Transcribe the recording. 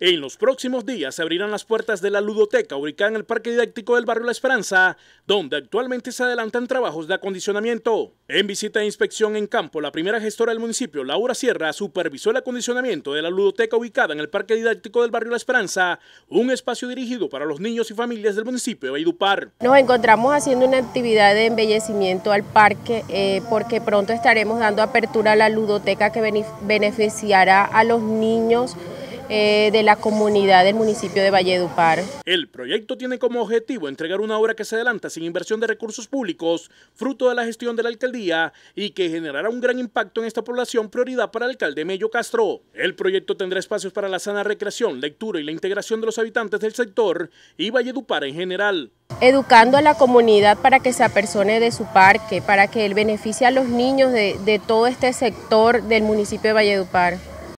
En los próximos días se abrirán las puertas de la ludoteca ubicada en el Parque Didáctico del Barrio La Esperanza, donde actualmente se adelantan trabajos de acondicionamiento. En visita de inspección en campo, la primera gestora del municipio, Laura Sierra, supervisó el acondicionamiento de la ludoteca ubicada en el Parque Didáctico del Barrio La Esperanza, un espacio dirigido para los niños y familias del municipio de Baidupar. Nos encontramos haciendo una actividad de embellecimiento al parque eh, porque pronto estaremos dando apertura a la ludoteca que beneficiará a los niños eh, de la comunidad del municipio de Valledupar. El proyecto tiene como objetivo entregar una obra que se adelanta sin inversión de recursos públicos, fruto de la gestión de la alcaldía y que generará un gran impacto en esta población, prioridad para el alcalde Mello Castro. El proyecto tendrá espacios para la sana recreación, lectura y la integración de los habitantes del sector y Valledupar en general. Educando a la comunidad para que se apersone de su parque, para que él beneficie a los niños de, de todo este sector del municipio de Valledupar.